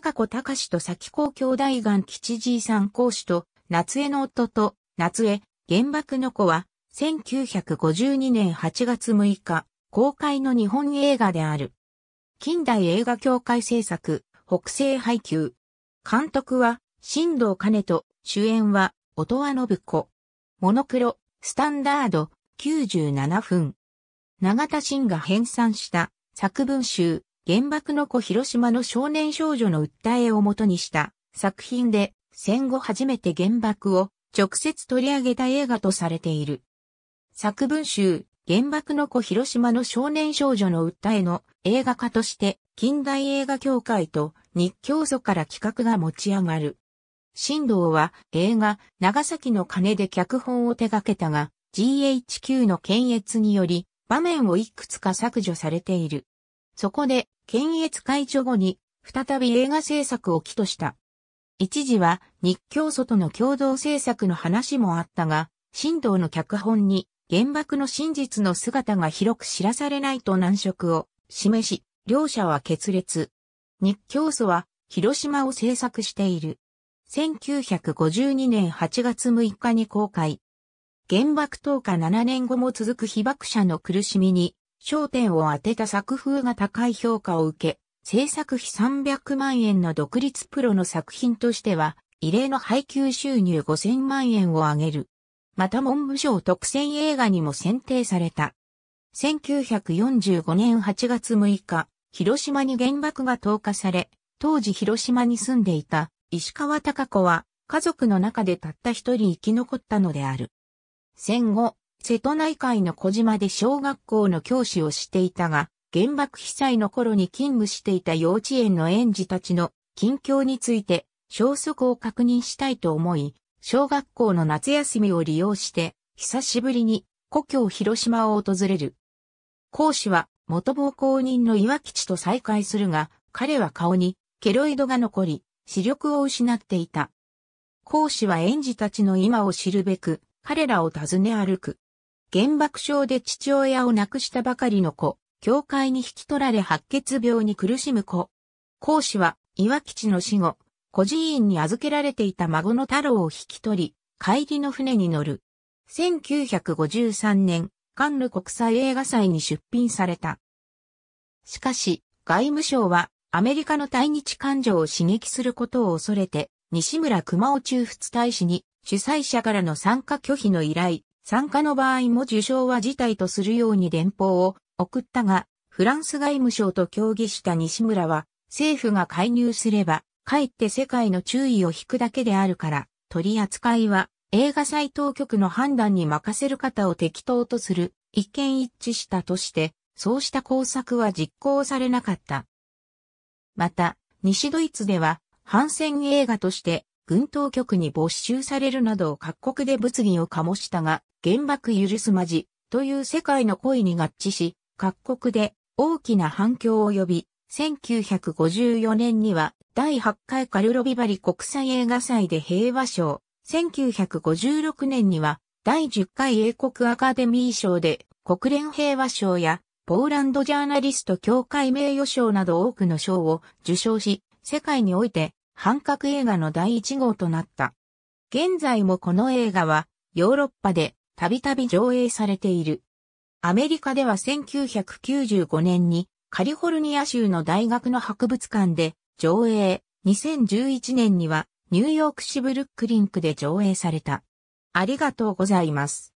高子隆と先公兄弟岩吉爺さん公子と、夏江の夫と、夏江、原爆の子は、1952年8月6日、公開の日本映画である。近代映画協会制作、北西配給。監督は、新藤兼人、主演は、音羽信子。モノクロ、スタンダード、97分。永田真が編纂した、作文集、原爆の子広島の少年少女の訴えをもとにした作品で戦後初めて原爆を直接取り上げた映画とされている。作文集原爆の子広島の少年少女の訴えの映画化として近代映画協会と日教祖から企画が持ち上がる。新道は映画長崎の鐘で脚本を手掛けたが GHQ の検閲により場面をいくつか削除されている。そこで検閲解除後に、再び映画制作を起とした。一時は日教祖との共同制作の話もあったが、神道の脚本に原爆の真実の姿が広く知らされないと難色を示し、両者は決裂。日教祖は広島を制作している。1952年8月6日に公開。原爆投下7年後も続く被爆者の苦しみに焦点を当てた作風が高い評価を受け、制作費300万円の独立プロの作品としては、異例の配給収入5000万円を上げる。また文部省特選映画にも選定された。1945年8月6日、広島に原爆が投下され、当時広島に住んでいた石川隆子は家族の中でたった一人生き残ったのである。戦後、瀬戸内海の小島で小学校の教師をしていたが、原爆被災の頃に勤務していた幼稚園の園児たちの近況について、消息を確認したいと思い、小学校の夏休みを利用して、久しぶりに故郷広島を訪れる。講師は元暴行人の岩吉と再会するが、彼は顔にケロイドが残り、視力を失っていた。講師は園児たちの今を知るべく、彼らを訪ね歩く。原爆症で父親を亡くしたばかりの子、教会に引き取られ白血病に苦しむ子。講師は、岩吉の死後、孤児院に預けられていた孫の太郎を引き取り、帰りの船に乗る。1953年、カンヌ国際映画祭に出品された。しかし、外務省は、アメリカの対日感情を刺激することを恐れて、西村熊尾中仏大使に、主催者からの参加拒否の依頼、参加の場合も受賞は辞退とするように電報を送ったが、フランス外務省と協議した西村は、政府が介入すれば、かえって世界の注意を引くだけであるから、取り扱いは映画祭当局の判断に任せる方を適当とする、一見一致したとして、そうした工作は実行されなかった。また、西ドイツでは、反戦映画として軍当局に没収されるなど各国で物議を醸したが、原爆許すまじという世界の声に合致し、各国で大きな反響を呼び、1954年には第8回カルロビバリ国際映画祭で平和賞、1956年には第10回英国アカデミー賞で国連平和賞やポーランドジャーナリスト協会名誉賞など多くの賞を受賞し、世界において半角映画の第1号となった。現在もこの映画はヨーロッパでたびたび上映されている。アメリカでは1995年にカリフォルニア州の大学の博物館で上映、2011年にはニューヨーク市ブルックリンクで上映された。ありがとうございます。